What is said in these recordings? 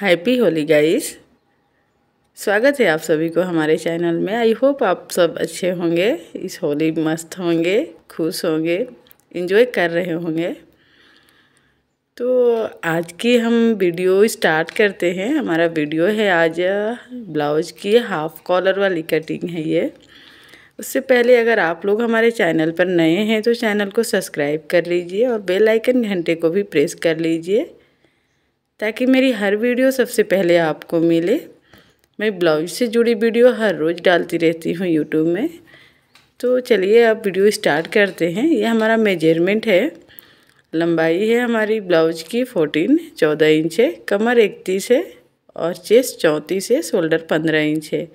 happy Holi guys स्वागत है आप सभी को हमारे चैनल में आई होप आप सब अच्छे होंगे इस होली मस्त होंगे खुश होंगे इन्जॉय कर रहे होंगे तो आज की हम वीडियो स्टार्ट करते हैं हमारा वीडियो है आज ब्लाउज की हाफ़ कॉलर वाली कटिंग है ये उससे पहले अगर आप लोग हमारे चैनल पर नए हैं तो चैनल को सब्सक्राइब कर लीजिए और बेल आइकन घंटे को भी प्रेस कर लीजिए ताकि मेरी हर वीडियो सबसे पहले आपको मिले मैं ब्लाउज से जुड़ी वीडियो हर रोज़ डालती रहती हूँ यूट्यूब में तो चलिए आप वीडियो स्टार्ट करते हैं ये हमारा मेजरमेंट है लंबाई है हमारी ब्लाउज की फोर्टीन चौदह इंच है कमर इकतीस है और चेस्ट चौंतीस है शोल्डर पंद्रह इंच है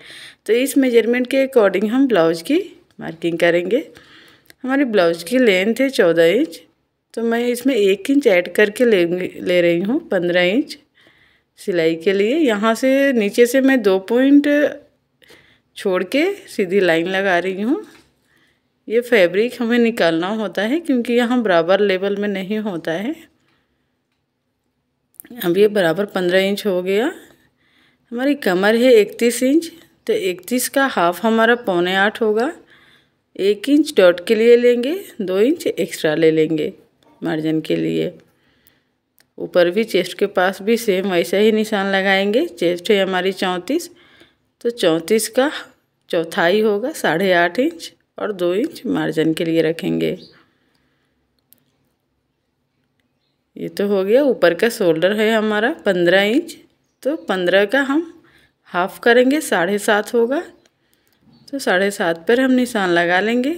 तो इस मेजरमेंट के अकॉर्डिंग हम ब्लाउज की मार्किंग करेंगे हमारी ब्लाउज की लेंथ है चौदह इंच तो मैं इसमें एक इंच ऐड करके ले ले रही हूँ पंद्रह इंच सिलाई के लिए यहाँ से नीचे से मैं दो पॉइंट छोड़ के सीधी लाइन लगा रही हूँ ये फैब्रिक हमें निकालना होता है क्योंकि यहाँ बराबर लेवल में नहीं होता है अब ये बराबर पंद्रह इंच हो गया हमारी कमर है इकतीस इंच तो इकतीस का हाफ हमारा पौने आठ होगा एक इंच डॉट के लिए लेंगे दो इंच एक्स्ट्रा ले लेंगे मार्जिन के लिए ऊपर भी चेस्ट के पास भी सेम वैसा ही निशान लगाएंगे चेस्ट है हमारी चौंतीस तो चौंतीस का चौथाई होगा साढ़े आठ इंच और दो इंच मार्जिन के लिए रखेंगे ये तो हो गया ऊपर का शोल्डर है हमारा पंद्रह इंच तो पंद्रह का हम हाफ करेंगे साढ़े सात होगा तो साढ़े सात पर हम निशान लगा लेंगे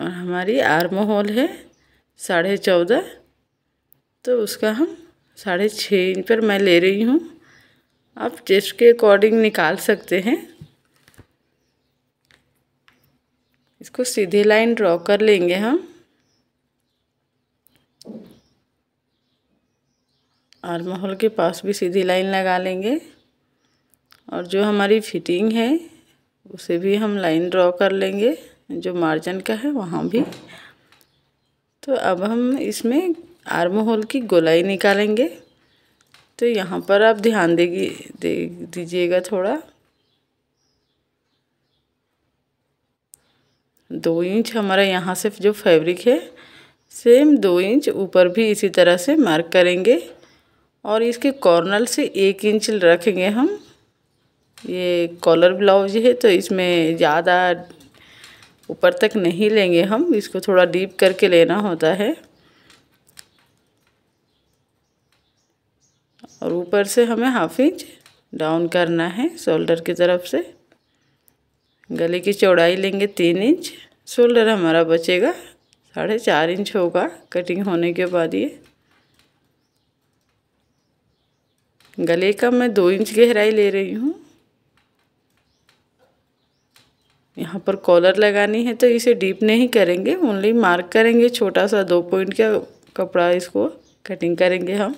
और हमारी आर्म होल है साढ़े चौदह तो उसका हम साढ़े छः इंच पर मैं ले रही हूँ आप चेस्ट के अकॉर्डिंग निकाल सकते हैं इसको सीधी लाइन ड्रॉ कर लेंगे हम और माहौल के पास भी सीधी लाइन लगा लेंगे और जो हमारी फिटिंग है उसे भी हम लाइन ड्रॉ कर लेंगे जो मार्जिन का है वहाँ भी तो अब हम इसमें आर्म होल की गोलाई निकालेंगे तो यहाँ पर आप ध्यान देगी दे दीजिएगा थोड़ा दो इंच हमारा यहाँ से जो फैब्रिक है सेम दो इंच ऊपर भी इसी तरह से मार्क करेंगे और इसके कॉर्नर से एक इंच रखेंगे हम ये कॉलर ब्लाउज है तो इसमें ज़्यादा ऊपर तक नहीं लेंगे हम इसको थोड़ा डीप करके लेना होता है और ऊपर से हमें हाफ इंच डाउन करना है शोल्डर की तरफ से गले की चौड़ाई लेंगे तीन इंच शोल्डर हमारा बचेगा साढ़े चार इंच होगा कटिंग होने के बाद ये गले का मैं दो इंच गहराई ले रही हूँ यहाँ पर कॉलर लगानी है तो इसे डीप नहीं करेंगे ओनली मार्क करेंगे छोटा सा दो पॉइंट का कपड़ा इसको कटिंग करेंगे हम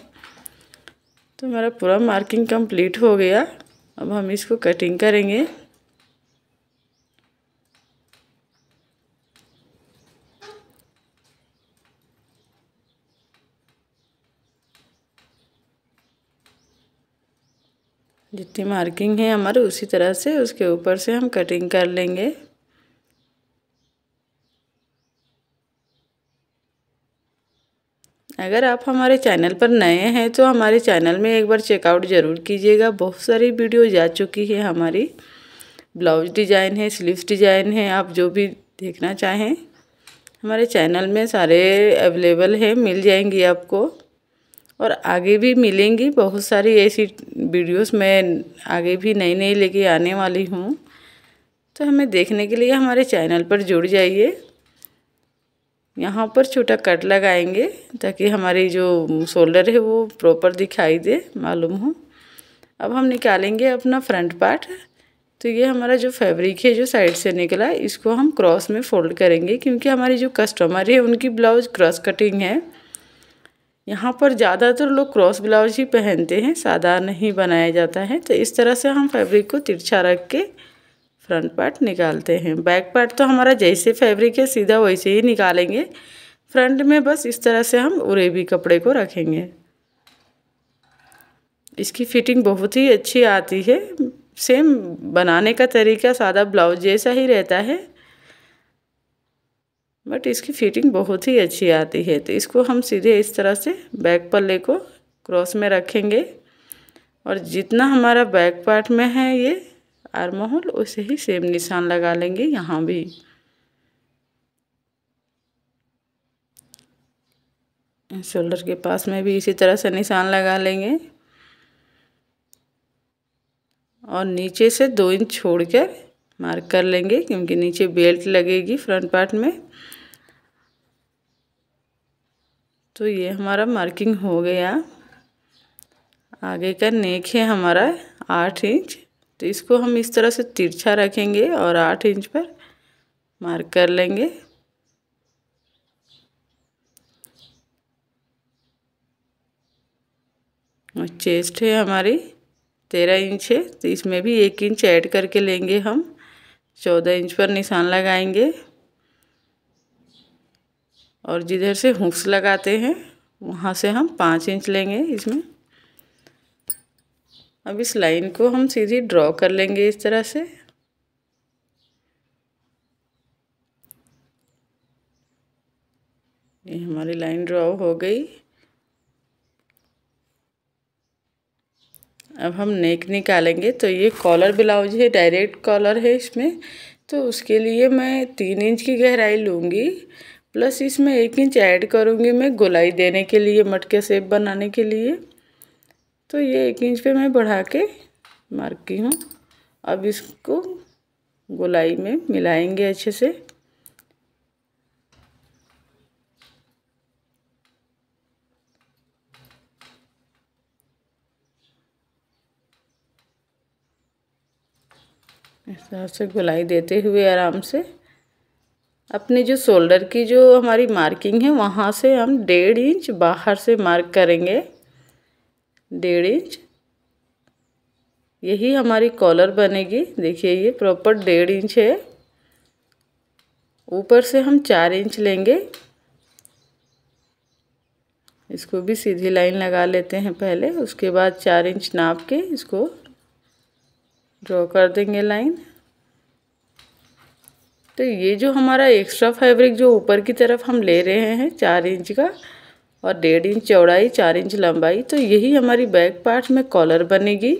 तो हमारा पूरा मार्किंग कंप्लीट हो गया अब हम इसको कटिंग करेंगे जितनी मार्किंग है हमारे उसी तरह से उसके ऊपर से हम कटिंग कर लेंगे अगर आप हमारे चैनल पर नए हैं तो हमारे चैनल में एक बार चेकआउट ज़रूर कीजिएगा बहुत सारी वीडियो जा चुकी है हमारी ब्लाउज डिज़ाइन है स्लीव्स डिज़ाइन है आप जो भी देखना चाहें हमारे चैनल में सारे अवेलेबल हैं मिल जाएंगी आपको और आगे भी मिलेंगी बहुत सारी ऐसी वीडियोस मैं आगे भी नई नई लेके आने वाली हूँ तो हमें देखने के लिए हमारे चैनल पर जुड़ जाइए यहाँ पर छोटा कट लगाएंगे ताकि हमारी जो शोल्डर है वो प्रॉपर दिखाई दे मालूम हो अब हम निकालेंगे अपना फ्रंट पार्ट तो ये हमारा जो फैब्रिक है जो साइड से निकला इसको हम क्रॉस में फोल्ड करेंगे क्योंकि हमारी जो कस्टमर है उनकी ब्लाउज क्रॉस कटिंग है यहाँ पर ज़्यादातर लोग क्रॉस ब्लाउज ही पहनते हैं सादा नहीं बनाया जाता है तो इस तरह से हम फैब्रिक को तिरछा रख के फ्रंट पार्ट निकालते हैं बैक पार्ट तो हमारा जैसे फैब्रिक है सीधा वैसे ही निकालेंगे फ्रंट में बस इस तरह से हम उरेबी कपड़े को रखेंगे इसकी फिटिंग बहुत ही अच्छी आती है सेम बनाने का तरीका सादा ब्लाउज जैसा ही रहता है बट इसकी फिटिंग बहुत ही अच्छी आती है तो इसको हम सीधे इस तरह से बैक पल्ले को क्रॉस में रखेंगे और जितना हमारा बैक पार्ट में है ये आर्म होल उसे ही सेम निशान लगा लेंगे यहाँ भी शोल्डर के पास में भी इसी तरह से निशान लगा लेंगे और नीचे से दो इंच छोड़ कर मार्क कर लेंगे क्योंकि नीचे बेल्ट लगेगी फ्रंट पार्ट में तो ये हमारा मार्किंग हो गया आगे का नेक है हमारा आठ इंच तो इसको हम इस तरह से तिरछा रखेंगे और आठ इंच पर मार्क कर लेंगे और चेस्ट है हमारी तेरह इंच है तो इसमें भी एक इंच ऐड करके लेंगे हम चौदह इंच पर निशान लगाएंगे और जिधर से हुक्स लगाते हैं वहाँ से हम पाँच इंच लेंगे इसमें अब इस लाइन को हम सीधी ड्रॉ कर लेंगे इस तरह से ये हमारी लाइन ड्रॉ हो गई अब हम नेक निकालेंगे तो ये कॉलर ब्लाउज है डायरेक्ट कॉलर है इसमें तो उसके लिए मैं तीन इंच की गहराई लूँगी प्लस इसमें एक इंच ऐड करूँगी मैं गोलाई देने के लिए मटके सेप बनाने के लिए तो ये एक इंच पे मैं बढ़ा के मार्क की हूँ अब इसको गोलाई में मिलाएंगे अच्छे से इस तरह से गोलाई देते हुए आराम से अपने जो शोल्डर की जो हमारी मार्किंग है वहाँ से हम डेढ़ इंच बाहर से मार्क करेंगे डेढ़ इंच यही हमारी कॉलर बनेगी देखिए ये प्रॉपर डेढ़ इंच है ऊपर से हम चार इंच लेंगे इसको भी सीधी लाइन लगा लेते हैं पहले उसके बाद चार इंच नाप के इसको ड्रॉ कर देंगे लाइन तो ये जो हमारा एक्स्ट्रा फैब्रिक जो ऊपर की तरफ हम ले रहे हैं चार इंच का और डेढ़ इंच चौड़ाई चार इंच लंबाई तो यही हमारी बैक पार्ट में कॉलर बनेगी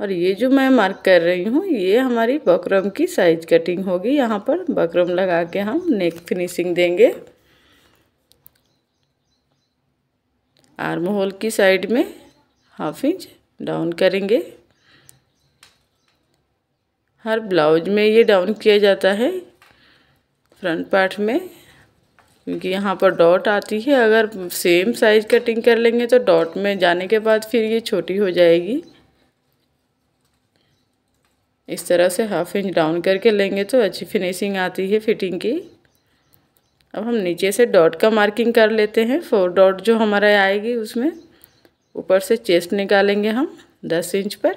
और ये जो मैं मार्क कर रही हूँ ये हमारी बकरम की साइज कटिंग होगी यहाँ पर बकरम लगा के हम नेक फिनिशिंग देंगे आर्म होल की साइड में हाफ इंच डाउन करेंगे हर ब्लाउज में ये डाउन किया जाता है फ्रंट पार्ट में क्योंकि यहाँ पर डॉट आती है अगर सेम साइज कटिंग कर लेंगे तो डॉट में जाने के बाद फिर ये छोटी हो जाएगी इस तरह से हाफ इंच डाउन करके लेंगे तो अच्छी फिनिशिंग आती है फिटिंग की अब हम नीचे से डॉट का मार्किंग कर लेते हैं फोर डॉट जो हमारा आएगी उसमें ऊपर से चेस्ट निकालेंगे हम दस इंच पर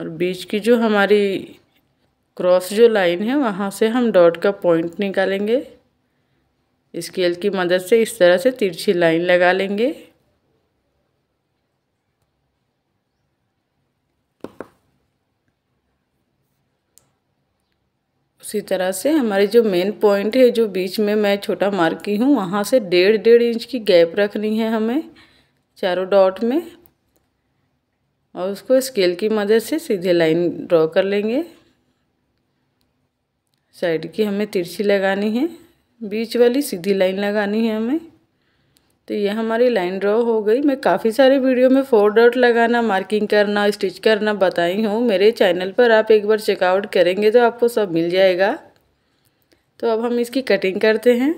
और बीच की जो हमारी क्रॉस जो लाइन है वहाँ से हम डॉट का पॉइंट निकालेंगे स्केल की मदद से इस तरह से तिरछी लाइन लगा लेंगे उसी तरह से हमारे जो मेन पॉइंट है जो बीच में मैं छोटा मार्क की हूँ वहाँ से डेढ़ डेढ़ इंच की गैप रखनी है हमें चारों डॉट में और उसको स्केल की मदद से सीधे लाइन ड्रॉ कर लेंगे साइड की हमें तिरछी लगानी है बीच वाली सीधी लाइन लगानी है हमें तो ये हमारी लाइन ड्रॉ हो गई मैं काफ़ी सारे वीडियो में फोर डॉट लगाना मार्किंग करना स्टिच करना बताई हूँ मेरे चैनल पर आप एक बार चेकआउट करेंगे तो आपको सब मिल जाएगा तो अब हम इसकी कटिंग करते हैं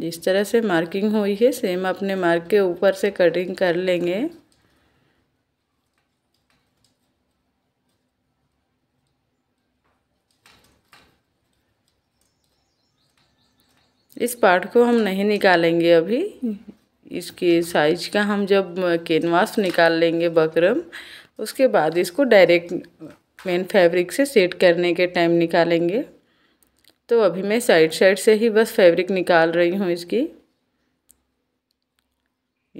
जिस तरह से मार्किंग हुई है सेम अपने मार्क के ऊपर से कटिंग कर लेंगे इस पार्ट को हम नहीं निकालेंगे अभी इसके साइज का हम जब कैनवास निकाल लेंगे बकरम उसके बाद इसको डायरेक्ट मेन फैब्रिक से सेट करने के टाइम निकालेंगे तो अभी मैं साइड साइड से ही बस फैब्रिक निकाल रही हूँ इसकी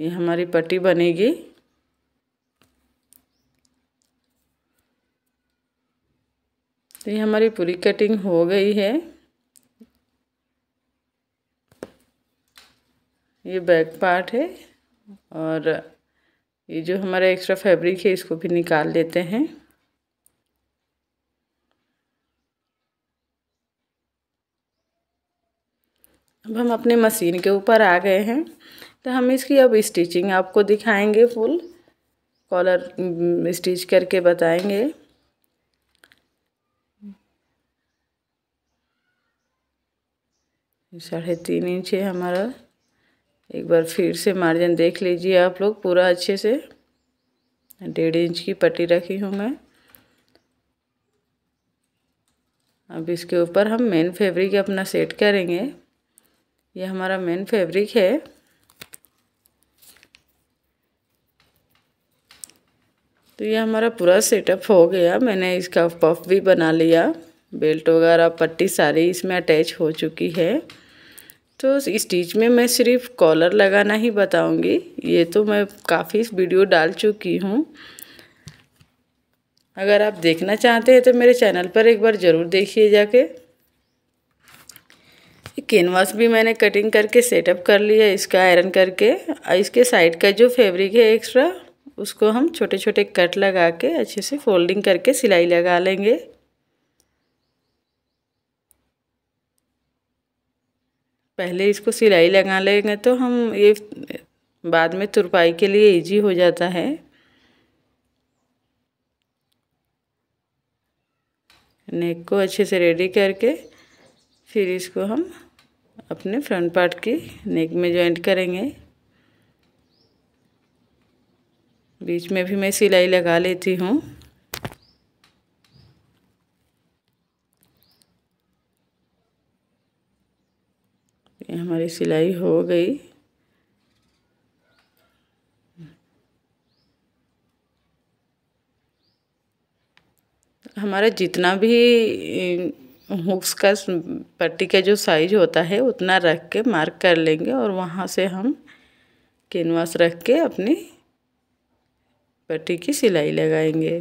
ये हमारी पट्टी बनेगी तो ये हमारी पूरी कटिंग हो गई है ये बैक पार्ट है और ये जो हमारा एक्स्ट्रा फैब्रिक है इसको भी निकाल लेते हैं अब हम अपने मशीन के ऊपर आ गए हैं तो हम इसकी अब स्टिचिंग आपको दिखाएंगे फुल कॉलर स्टिच करके बताएंगे साढ़े तीन इंच है हमारा एक बार फिर से मार्जिन देख लीजिए आप लोग पूरा अच्छे से डेढ़ इंच की पट्टी रखी हूँ मैं अब इसके ऊपर हम मेन फैब्रिक अपना सेट करेंगे ये हमारा मेन फैब्रिक है तो ये हमारा पूरा सेटअप हो गया मैंने इसका पफ भी बना लिया बेल्ट वगैरह पट्टी सारी इसमें अटैच हो चुकी है तो स्टिच में मैं सिर्फ कॉलर लगाना ही बताऊंगी ये तो मैं काफ़ी वीडियो डाल चुकी हूँ अगर आप देखना चाहते हैं तो मेरे चैनल पर एक बार ज़रूर देखिए जाके कैनवास भी मैंने कटिंग करके सेटअप कर लिया इसका आयरन करके इसके साइड का जो फैब्रिक है एक्स्ट्रा उसको हम छोटे छोटे कट लगा के अच्छे से फोल्डिंग करके सिलाई लगा लेंगे पहले इसको सिलाई लगा लेंगे तो हम ये बाद में तुरपाई के लिए इजी हो जाता है नेक को अच्छे से रेडी करके फिर इसको हम अपने फ्रंट पार्ट की नेक में जॉइंट करेंगे बीच में भी मैं सिलाई लगा लेती हूँ हमारी सिलाई हो गई हमारा जितना भी हुक्स का पट्टी का जो साइज होता है उतना रख के मार्क कर लेंगे और वहाँ से हम कैनवास रख के अपनी पट्टी की सिलाई लगाएंगे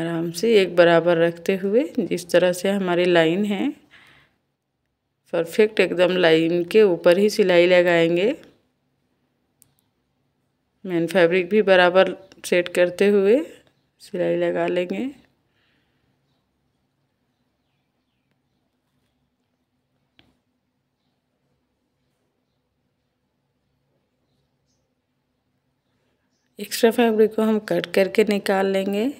आराम से एक बराबर रखते हुए जिस तरह से हमारी लाइन है परफेक्ट एकदम लाइन के ऊपर ही सिलाई लगाएंगे मेन फैब्रिक भी बराबर सेट करते हुए सिलाई लगा लेंगे एक्स्ट्रा फैब्रिक को हम कट करके निकाल लेंगे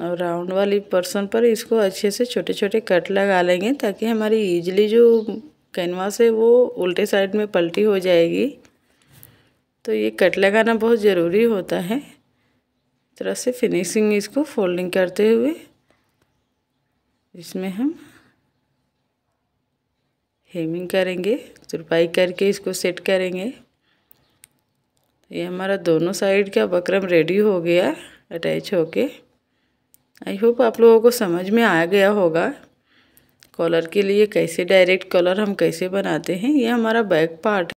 और राउंड वाली पर्सन पर इसको अच्छे से छोटे छोटे कट लगा लेंगे ताकि हमारी ईजिली जो कैनवास है वो उल्टे साइड में पलटी हो जाएगी तो ये कट लगाना बहुत ज़रूरी होता है तरह से फिनिशिंग इसको फोल्डिंग करते हुए इसमें हम हेमिंग करेंगे तुरपाई करके इसको सेट करेंगे ये हमारा दोनों साइड का बकरम रेडी हो गया अटैच होके आई होप आप लोगों को समझ में आ गया होगा कॉलर के लिए कैसे डायरेक्ट कॉलर हम कैसे बनाते हैं ये हमारा बैक पार्ट